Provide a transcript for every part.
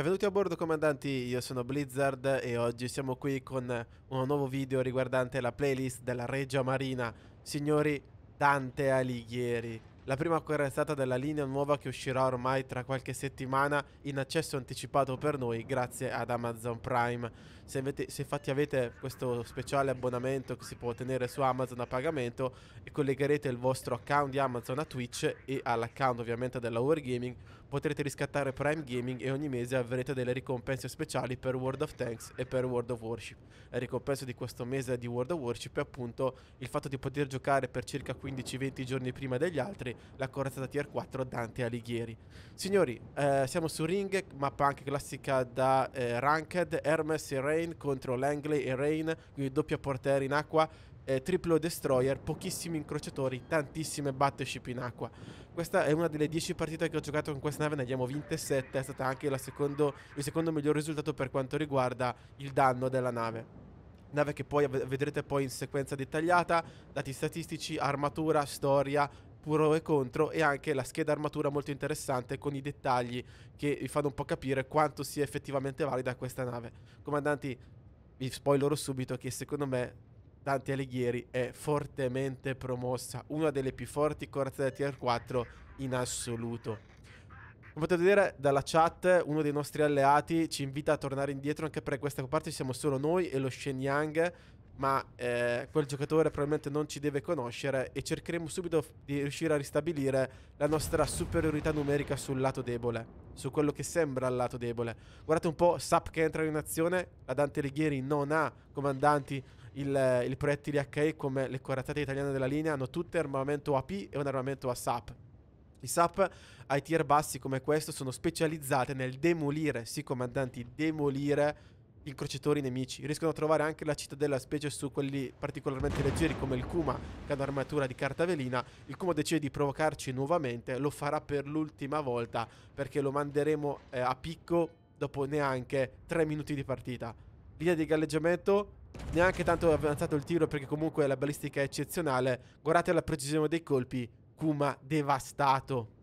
Benvenuti a bordo comandanti, io sono Blizzard e oggi siamo qui con un nuovo video riguardante la playlist della Regia Marina, signori Dante Alighieri. La prima corazzata della linea nuova che uscirà ormai tra qualche settimana in accesso anticipato per noi grazie ad Amazon Prime. Se, avete, se infatti avete questo speciale abbonamento che si può ottenere su Amazon a pagamento collegherete il vostro account di Amazon a Twitch e all'account ovviamente della Wargaming potrete riscattare Prime Gaming e ogni mese avrete delle ricompense speciali per World of Tanks e per World of Warship. La ricompensa di questo mese di World of Warship è appunto il fatto di poter giocare per circa 15-20 giorni prima degli altri la corazzata tier 4 Dante Alighieri. Signori, eh, siamo su Ring, mappa anche classica da eh, Ranked, Hermes e Rain contro Langley e Rain, quindi doppia portiere in acqua, eh, triplo destroyer, pochissimi incrociatori, tantissime battleship in acqua. Questa è una delle 10 partite che ho giocato con questa nave, ne abbiamo vinte 7, è stata anche secondo, il secondo miglior risultato per quanto riguarda il danno della nave. Nave che poi vedrete poi in sequenza dettagliata, dati statistici, armatura, storia, puro e contro e anche la scheda armatura molto interessante con i dettagli che vi fanno un po' capire quanto sia effettivamente valida questa nave. Comandanti, vi spoilerò subito che secondo me Dante Alighieri è fortemente promossa, una delle più forti corazze da tier 4 in assoluto. Come potete vedere dalla chat, uno dei nostri alleati ci invita a tornare indietro anche per questa parte siamo solo noi e lo Shenyang, ma eh, quel giocatore probabilmente non ci deve conoscere e cercheremo subito di riuscire a ristabilire la nostra superiorità numerica sul lato debole, su quello che sembra il lato debole. Guardate un po' Sap che entra in azione, la Dante Alighieri non ha comandanti il, il proiettile HE come le corazzate italiane della linea hanno tutte armamento AP e un armamento a SAP. I SAP ai tier bassi come questo sono specializzate nel demolire, sì comandanti, demolire incrociatori nemici. Riescono a trovare anche la cittadella, specie su quelli particolarmente leggeri come il Kuma, che ha un'armatura di carta velina. Il Kuma decide di provocarci nuovamente, lo farà per l'ultima volta, perché lo manderemo eh, a picco dopo neanche 3 minuti di partita. Linea di galleggiamento neanche tanto avanzato il tiro perché comunque la balistica è eccezionale. Guardate la precisione dei colpi, Kuma devastato.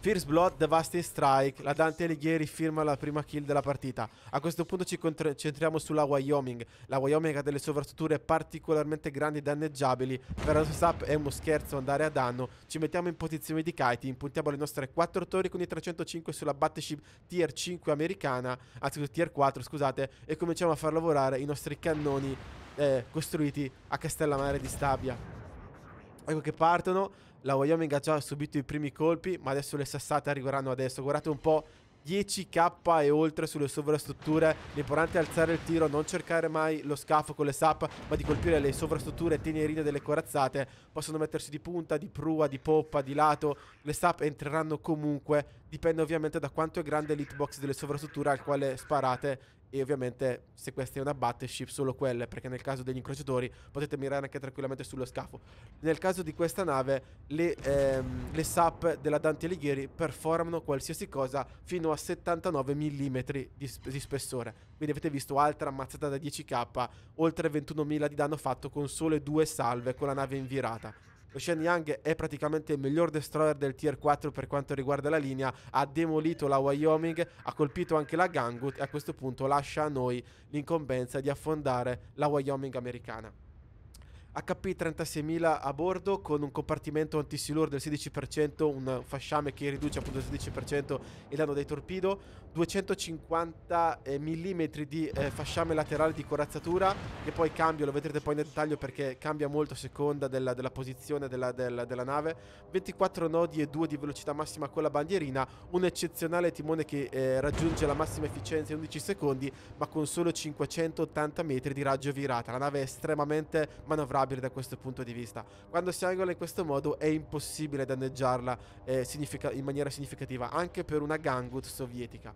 First Blood, Devastating Strike. La Dante Alighieri firma la prima kill della partita. A questo punto ci concentriamo sulla Wyoming. La Wyoming ha delle sovrastrutture particolarmente grandi e danneggiabili. Per la sub è uno scherzo andare a danno. Ci mettiamo in posizione di kiting. Puntiamo le nostre 4 torri con i 305 sulla battleship tier 5 americana. Anzi, ah, tier 4, scusate. E cominciamo a far lavorare i nostri cannoni eh, costruiti a Castellammare di Stabia. Ecco che partono la Wyoming ha già subito i primi colpi, ma adesso le sassate arriveranno adesso. Guardate un po'. 10k e oltre sulle sovrastrutture l'importante è alzare il tiro non cercare mai lo scafo con le sap ma di colpire le sovrastrutture tenerine delle corazzate possono mettersi di punta di prua di poppa di lato le sap entreranno comunque dipende ovviamente da quanto è grande l'hitbox delle sovrastrutture al quale sparate e ovviamente se questa è una battleship solo quelle perché nel caso degli incrociatori potete mirare anche tranquillamente sullo scafo nel caso di questa nave le, ehm, le SAP della Dante Alighieri performano qualsiasi cosa fino a 79 mm di, di spessore quindi avete visto altra ammazzata da 10k oltre 21.000 di danno fatto con sole due salve con la nave invirata lo Shenyang è praticamente il miglior destroyer del tier 4 per quanto riguarda la linea, ha demolito la Wyoming, ha colpito anche la Gangut e a questo punto lascia a noi l'incombenza di affondare la Wyoming americana. HP 36000 a bordo con un compartimento antisilur del 16%, un fasciame che riduce appunto il 16% il danno dei torpedo, 250 eh, mm di eh, fasciame laterale di corazzatura che poi cambia, lo vedrete poi nel dettaglio perché cambia molto a seconda della, della posizione della, della, della, nave, 24 nodi e 2 di velocità massima con la bandierina, un eccezionale timone che eh, raggiunge la massima efficienza in 11 secondi ma con solo 580 metri di raggio virata, la nave è estremamente manovrabile instabile da questo punto di vista. Quando si angola in questo modo è impossibile danneggiarla eh, in maniera significativa, anche per una Gangut sovietica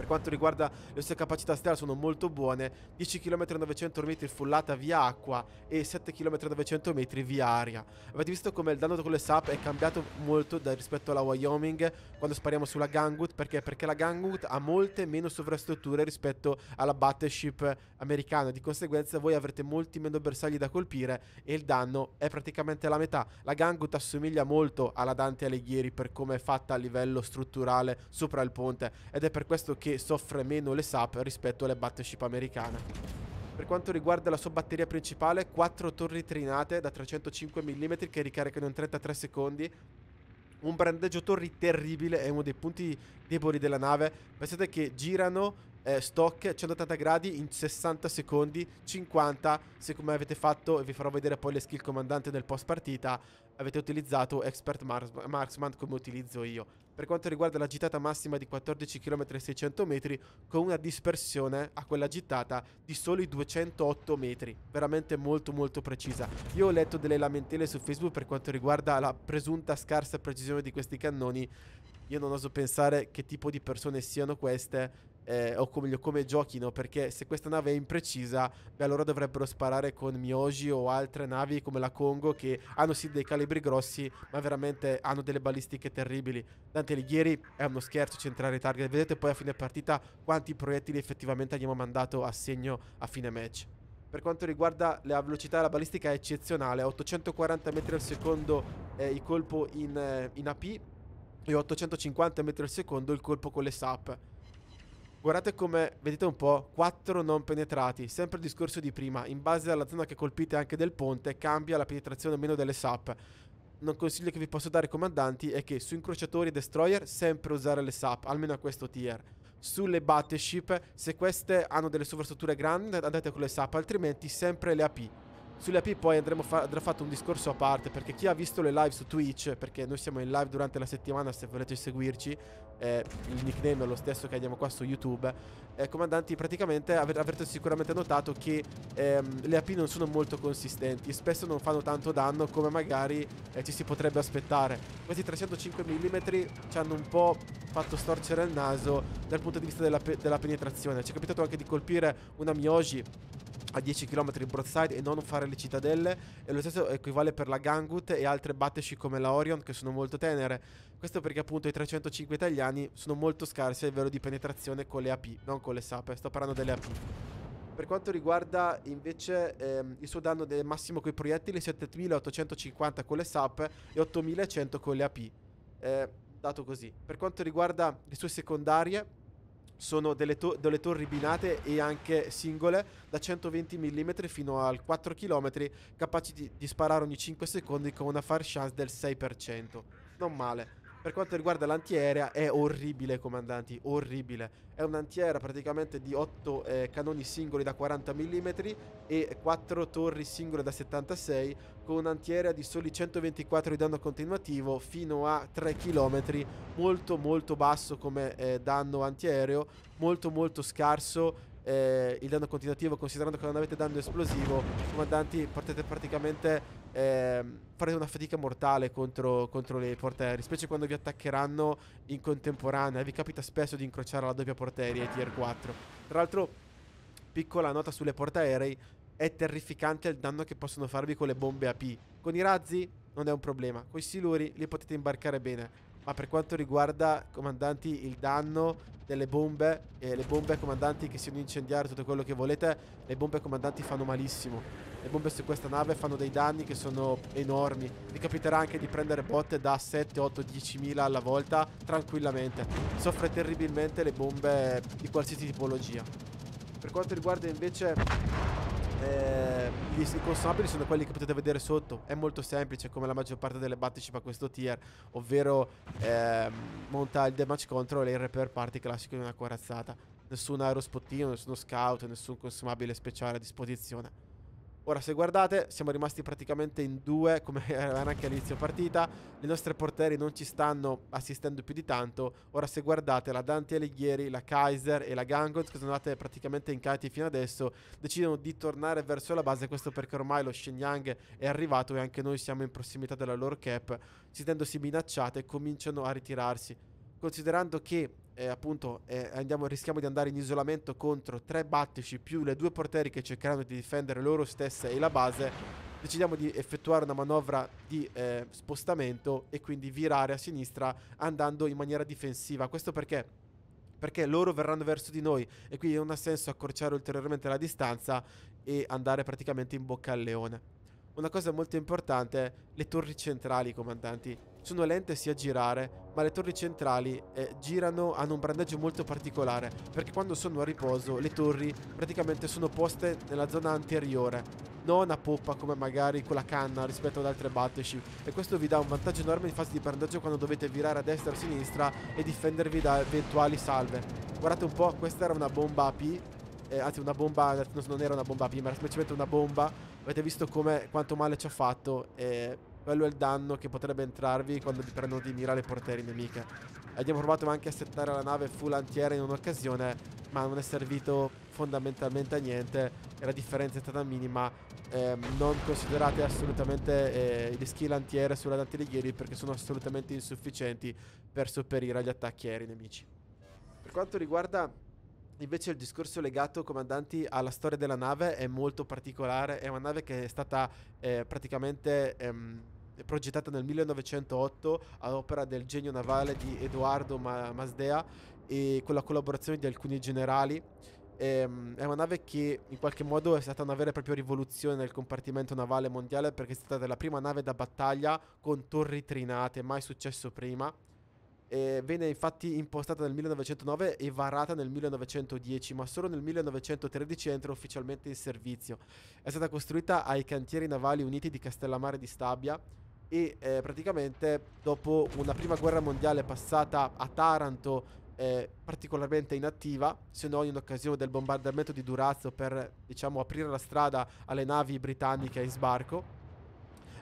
per quanto riguarda le sue capacità stellari sono molto buone, 10 km 900 metri fullata via acqua e 7 km 900 metri via aria. Avete visto come il danno con le SAP è cambiato molto da, rispetto alla Wyoming quando spariamo sulla Gangut, perché? Perché la Gangut ha molte meno sovrastrutture rispetto alla Battleship americana, di conseguenza voi avrete molti meno bersagli da colpire e il danno è praticamente la metà. La Gangut assomiglia molto alla Dante Alighieri per come è fatta a livello strutturale sopra il ponte ed è per questo che che soffre meno le SAP rispetto alle battleship americane. Per quanto riguarda la sua batteria principale, 4 torri trinate da 305 mm che ricaricano in 33 secondi, un brandeggio torri terribile, è uno dei punti deboli della nave. Pensate che girano eh, stock 180 gradi in 60 secondi 50 se come avete fatto e vi farò vedere poi le skill comandante nel post partita avete utilizzato expert marksman come utilizzo io per quanto riguarda la gittata massima di 14 km 600 metri con una dispersione a quella gittata di soli 208 metri veramente molto molto precisa io ho letto delle lamentele su facebook per quanto riguarda la presunta scarsa precisione di questi cannoni io non oso pensare che tipo di persone siano queste eh, o come, come giochino, perché se questa nave è imprecisa, beh, allora dovrebbero sparare con Miyoji o altre navi come la Congo che hanno sì dei calibri grossi, ma veramente hanno delle balistiche terribili. Dante Alighieri è uno scherzo centrare i target, vedete poi a fine partita quanti proiettili effettivamente abbiamo mandato a segno a fine match. Per quanto riguarda la velocità della balistica è eccezionale, 840 metri al secondo eh, il colpo in, eh, in AP e 850 metri al secondo il colpo con le SAP. Guardate come, vedete un po', 4 non penetrati, sempre il discorso di prima, in base alla zona che colpite anche del ponte cambia la penetrazione o meno delle SAP. Un consiglio che vi posso dare comandanti è che su incrociatori e destroyer sempre usare le SAP, almeno a questo tier. Sulle battleship, se queste hanno delle sovrastrutture grandi andate con le SAP, altrimenti sempre le AP. Sulle AP poi andremo fa- andrà fatto un discorso a parte perché chi ha visto le live su Twitch, perché noi siamo in live durante la settimana se volete seguirci, eh, il nickname è lo stesso che abbiamo qua su YouTube, eh, comandanti praticamente av avrete sicuramente notato che ehm, le AP non sono molto consistenti, spesso non fanno tanto danno come magari eh, ci si potrebbe aspettare. Questi 305 mm ci hanno un po' fatto storcere il naso dal punto di vista della, pe della penetrazione, ci è capitato anche di colpire una Miyoji a 10 km in broadside e non fare le cittadelle e lo stesso equivale per la Gangut e altre batteshi come la Orion che sono molto tenere questo perché appunto i 305 italiani sono molto scarsi a livello di penetrazione con le AP non con le SAP sto parlando delle AP per quanto riguarda invece ehm, il suo danno massimo con i proiettili 7850 con le SAP e 8100 con le AP eh, dato così per quanto riguarda le sue secondarie sono delle, to- delle, torri binate e anche singole da 120 mm fino al 4 km, capaci di, di sparare ogni 5 secondi con una far chance del 6%. Non male. Per quanto riguarda l'antiaerea è orribile comandanti, orribile. È un'antiaerea praticamente di 8 eh, cannoni singoli da 40 mm e 4 torri singole da 76 con un'antiaerea di soli 124 di danno continuativo fino a 3 km, molto molto basso come eh, danno antiaereo, molto molto scarso eh, il danno continuativo considerando che non avete danno esplosivo comandanti potete praticamente eh, farete una fatica mortale contro, contro, le porteri, specie quando vi attaccheranno in contemporanea. Vi capita spesso di incrociare la doppia portaerei tier 4. Tra l'altro, piccola nota sulle portaerei, è terrificante il danno che possono farvi con le bombe AP. Con i razzi non è un problema, con i siluri li potete imbarcare bene. Ma per quanto riguarda, comandanti, il danno delle bombe, eh, le bombe comandanti che siano incendiate, tutto quello che volete, le bombe comandanti fanno malissimo le bombe su questa nave fanno dei danni che sono enormi. Vi capiterà anche di prendere botte da 7, 8, 10 mila alla volta tranquillamente. Soffre terribilmente le bombe di qualsiasi tipologia. Per quanto riguarda invece eh, gli consumabili sono quelli che potete vedere sotto. È molto semplice come la maggior parte delle battici a questo tier, ovvero eh, monta il damage control e il repair party classico di una corazzata. Nessun aerospottino, nessuno scout, nessun consumabile speciale a disposizione. Ora se guardate siamo rimasti praticamente in due come era anche all'inizio partita Le nostre portieri non ci stanno assistendo più di tanto Ora se guardate la Dante Alighieri, la Kaiser e la Gangot Che sono andate praticamente in cati fino adesso Decidono di tornare verso la base Questo perché ormai lo Shenyang è arrivato E anche noi siamo in prossimità della loro cap Sentendosi minacciate cominciano a ritirarsi Considerando che eh, appunto eh, andiamo, rischiamo di andare in isolamento contro tre battici più le due portieri che cercheranno di difendere loro stesse e la base decidiamo di effettuare una manovra di eh, spostamento e quindi virare a sinistra andando in maniera difensiva questo perché perché loro verranno verso di noi e quindi non ha senso accorciare ulteriormente la distanza e andare praticamente in bocca al leone. Una cosa molto importante, le torri centrali, comandanti sono lente sia a girare, ma le torri centrali eh, girano, hanno un brandaggio molto particolare, perché quando sono a riposo le torri praticamente sono poste nella zona anteriore, non a poppa come magari con la canna rispetto ad altre battleship e questo vi dà un vantaggio enorme in fase di brandaggio quando dovete virare a destra o a sinistra e difendervi da eventuali salve. Guardate un po', questa era una bomba AP, eh, anzi una bomba, non era una bomba AP ma era semplicemente una bomba, avete visto come, quanto male ci ha fatto e... Eh, quello è il danno che potrebbe entrarvi quando vi prendono di mira le portiere nemiche. Abbiamo provato anche a settare la nave full antiera in un'occasione, ma non è servito fondamentalmente a niente. E la differenza è stata minima. Eh, non considerate assolutamente eh, le skill antiere sulla Dante di d'antirighieri perché sono assolutamente insufficienti per sopperire agli attacchi aerei nemici. Per quanto riguarda Invece il discorso legato, comandanti, alla storia della nave è molto particolare. È una nave che è stata eh, praticamente ehm, progettata nel 1908 ad opera del genio navale di Edoardo Ma- Masdea e con la collaborazione di alcuni generali. Ehm, è una nave che in qualche modo è stata una vera e propria rivoluzione nel compartimento navale mondiale perché è stata la prima nave da battaglia con torri trinate, mai successo prima eh, venne infatti impostata nel 1909 e varata nel 1910, ma solo nel 1913 entra ufficialmente in servizio. È stata costruita ai Cantieri Navali Uniti di Castellammare di Stabia e eh, praticamente dopo una prima guerra mondiale passata a Taranto eh, particolarmente inattiva, se non in occasione del bombardamento di Durazzo per diciamo, aprire la strada alle navi britanniche in sbarco,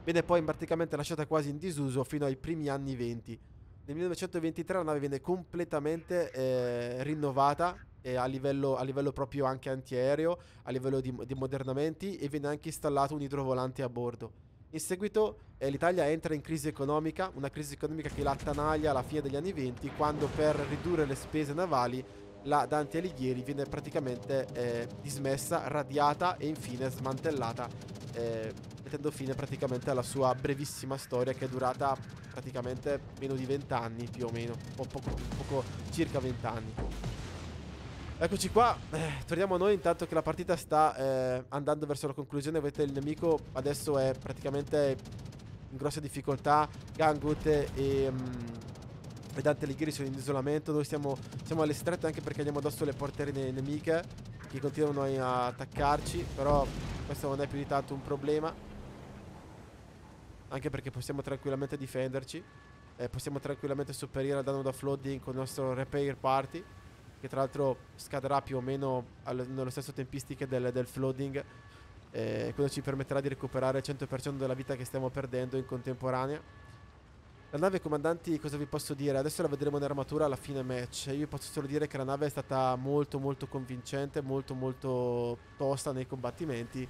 viene poi praticamente lasciata quasi in disuso fino ai primi anni 20. Nel 1923 la nave viene completamente eh, rinnovata eh, a livello, a, livello, proprio anche antiaereo, a livello di, di modernamenti e viene anche installato un idrovolante a bordo. In seguito eh, l'Italia entra in crisi economica, una crisi economica che la attanaglia alla fine degli anni 20 quando per ridurre le spese navali la Dante Alighieri viene praticamente eh, dismessa, radiata e infine smantellata eh, mettendo fine praticamente alla sua brevissima storia che è durata praticamente meno di 20 anni più o meno, o poco, poco circa 20 anni. Eccoci qua, eh, torniamo a noi intanto che la partita sta eh, andando verso la conclusione, vedete il nemico adesso è praticamente in grossa difficoltà, Gangut e... Mm, e Dante Alighieri sono in isolamento noi siamo, siamo, alle strette anche perché andiamo addosso le porterine nemiche che continuano a attaccarci però questo non è più di tanto un problema anche perché possiamo tranquillamente difenderci, e possiamo tranquillamente superare il danno da flooding con il nostro repair party, che tra l'altro scadrà più o meno allo, nello stesso tempistiche del, del flooding, e quello ci permetterà di recuperare il 100% della vita che stiamo perdendo in contemporanea. La nave comandanti, cosa vi posso dire? Adesso la vedremo in armatura alla fine match. Io posso solo dire che la nave è stata molto molto convincente, molto molto tosta nei combattimenti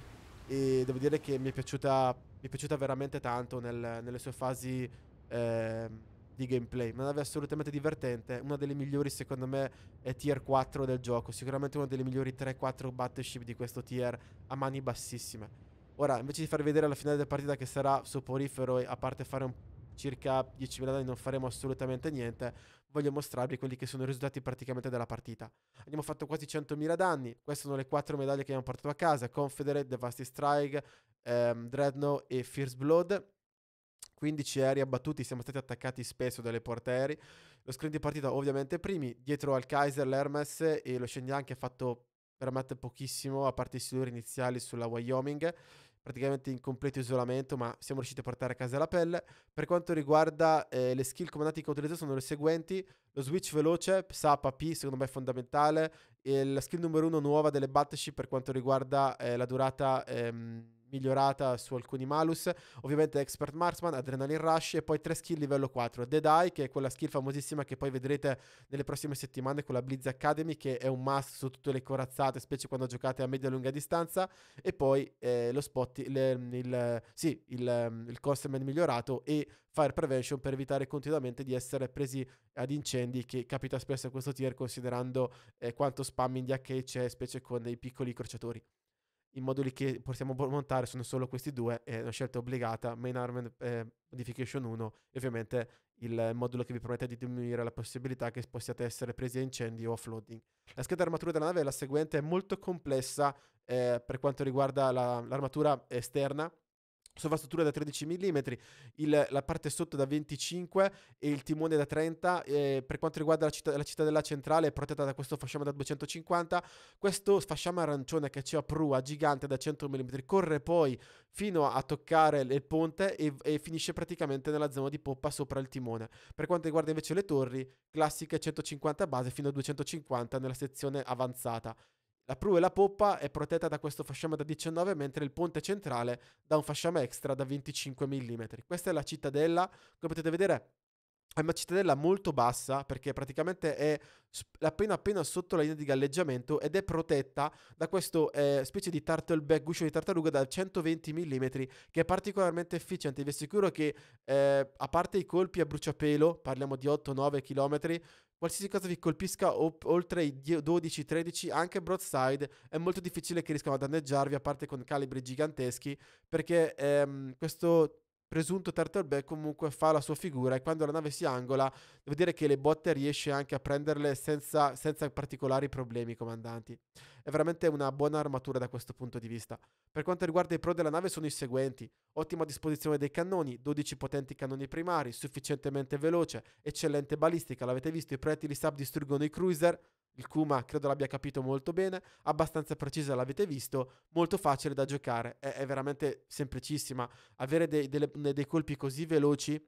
e devo dire che mi è piaciuta mi è piaciuta veramente tanto nel, nelle sue fasi eh, di gameplay. Una nave assolutamente divertente, una delle migliori secondo me è tier 4 del gioco, sicuramente una delle migliori 3-4 battleship di questo tier a mani bassissime. Ora, invece di farvi vedere la finale della partita che sarà soporifero e a parte fare un circa 10.000 danni non faremo assolutamente niente, voglio mostrarvi quelli che sono i risultati praticamente della partita. Abbiamo fatto quasi 100.000 danni, queste sono le quattro medaglie che abbiamo portato a casa, Confederate, Devasting Strike, ehm, Dreadnought e Fierce Blood. 15 aerei abbattuti, siamo stati attaccati spesso dalle porte aerei. Lo screen di partita ovviamente primi, dietro al Kaiser, l'Hermes e lo Shenyang che ha fatto veramente pochissimo a parte i siluri iniziali sulla Wyoming praticamente in completo isolamento, ma siamo riusciti a portare a casa la pelle. Per quanto riguarda eh, le skill comandanti che ho utilizzato sono le seguenti, lo switch veloce, SAP P secondo me è fondamentale, e la skill numero uno nuova delle battleship per quanto riguarda eh, la durata... Ehm, migliorata su alcuni malus, ovviamente Expert Marksman, Adrenaline Rush e poi 3 skill livello 4, Dead Eye che è quella skill famosissima che poi vedrete nelle prossime settimane con la Blizz Academy che è un must su tutte le corazzate, specie quando giocate a media e lunga distanza e poi eh, lo spot, il, il, sì, il, il Costeman migliorato e Fire Prevention per evitare continuamente di essere presi ad incendi che capita spesso in questo tier considerando eh, quanto spamming di DH c'è specie con dei piccoli crociatori i moduli che possiamo montare sono solo questi due, è una scelta obbligata, main arm eh, modification 1 e ovviamente il modulo che vi permette di diminuire la possibilità che possiate essere presi a incendi o offloading. La scheda armatura della nave è la seguente, è molto complessa eh, per quanto riguarda la, l'armatura esterna, sovrastruttura da 13 mm, il, la parte sotto da 25 e il timone da 30. Eh, per quanto riguarda la, citt- la, cittadella centrale è protetta da questo fasciama da 250. Questo fasciama arancione che c'è a prua gigante da 100 mm corre poi fino a toccare il ponte e, e, finisce praticamente nella zona di poppa sopra il timone. Per quanto riguarda invece le torri, classiche 150 base fino a 250 nella sezione avanzata. La prua e la poppa è protetta da questo fasciame da 19 mentre il ponte centrale da un fasciame extra da 25 mm. Questa è la cittadella, come potete vedere è una cittadella molto bassa perché praticamente è appena appena sotto la linea di galleggiamento ed è protetta da questa eh, specie di turtleback, guscio di tartaruga da 120 mm che è particolarmente efficiente. Vi assicuro che eh, a parte i colpi a bruciapelo, parliamo di 8-9 km, qualsiasi cosa vi colpisca op- oltre i 12-13, anche broadside, è molto difficile che riescano a danneggiarvi, a parte con calibri giganteschi, perché ehm, questo presunto turtleback comunque fa la sua figura e quando la nave si angola devo dire che le botte riesce anche a prenderle senza, senza particolari problemi comandanti. È veramente una buona armatura da questo punto di vista. Per quanto riguarda i pro della nave sono i seguenti. Ottima disposizione dei cannoni, 12 potenti cannoni primari, sufficientemente veloce, eccellente balistica, l'avete visto, i proiettili sub distruggono i cruiser, il Kuma credo l'abbia capito molto bene, abbastanza precisa l'avete visto, molto facile da giocare, è, è veramente semplicissima. Avere dei, delle, dei colpi così veloci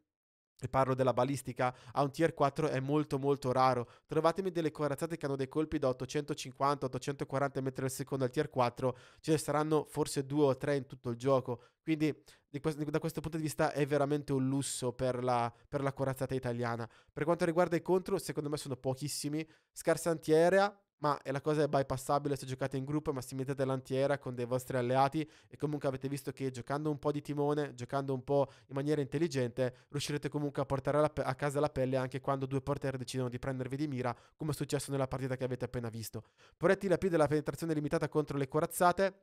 e parlo della balistica, a un tier 4 è molto molto raro. Trovatemi delle corazzate che hanno dei colpi da 850-840 metri al secondo al tier 4, ce ne saranno forse due o tre in tutto il gioco. Quindi da questo punto di vista è veramente un lusso per la, per la corazzata italiana. Per quanto riguarda i contro, secondo me sono pochissimi. Scarsa antiaerea, ma la cosa è bypassabile se giocate in gruppo, ma se mettete l'antiera con dei vostri alleati e comunque avete visto che giocando un po' di timone, giocando un po' in maniera intelligente, riuscirete comunque a portare pe- a casa la pelle anche quando due porter decidono di prendervi di mira, come è successo nella partita che avete appena visto. Poretti la P della penetrazione limitata contro le corazzate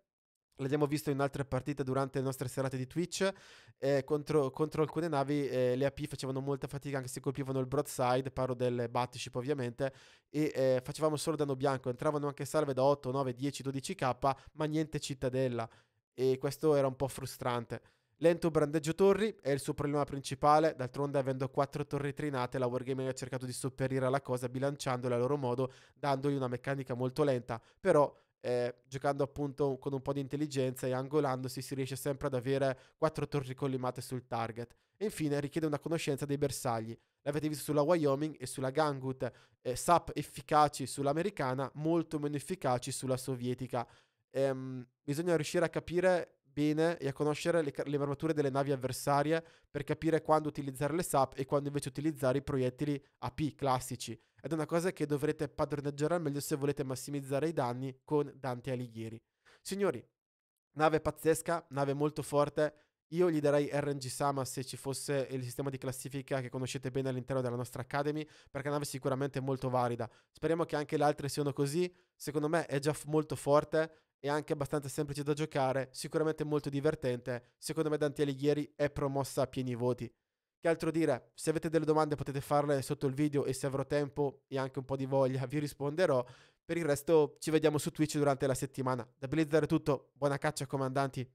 l'abbiamo visto in altre partite durante le nostre serate di Twitch, eh, contro, contro, alcune navi eh, le AP facevano molta fatica anche se colpivano il broadside, parlo del battleship ovviamente, e eh, facevamo solo danno bianco, entravano anche salve da 8, 9, 10, 12k, ma niente cittadella, e questo era un po' frustrante. Lento brandeggio torri è il suo problema principale, d'altronde avendo 4 torri trinate la Wargaming ha cercato di sopperire alla cosa bilanciandole a loro modo, dandogli una meccanica molto lenta, però eh, giocando appunto con un po' di intelligenza e angolandosi si riesce sempre ad avere quattro torri collimate sul target. E infine richiede una conoscenza dei bersagli. L'avete visto sulla Wyoming e sulla Gangut, eh, SAP efficaci sull'americana, molto meno efficaci sulla sovietica. Ehm, bisogna riuscire a capire bene e a conoscere le, le armature delle navi avversarie per capire quando utilizzare le SAP e quando invece utilizzare i proiettili AP classici ed è una cosa che dovrete padroneggiare al meglio se volete massimizzare i danni con Dante Alighieri. Signori, nave pazzesca, nave molto forte. Io gli darei RNG Sama se ci fosse il sistema di classifica che conoscete bene all'interno della nostra Academy, perché è una nave sicuramente molto valida. Speriamo che anche le altre siano così. Secondo me è già f- molto forte e anche abbastanza semplice da giocare, sicuramente molto divertente. Secondo me Dante Alighieri è promossa a pieni voti. Che altro dire? Se avete delle domande potete farle sotto il video e se avrò tempo e anche un po' di voglia vi risponderò. Per il resto ci vediamo su Twitch durante la settimana. Da Blizzard è tutto, buona caccia comandanti.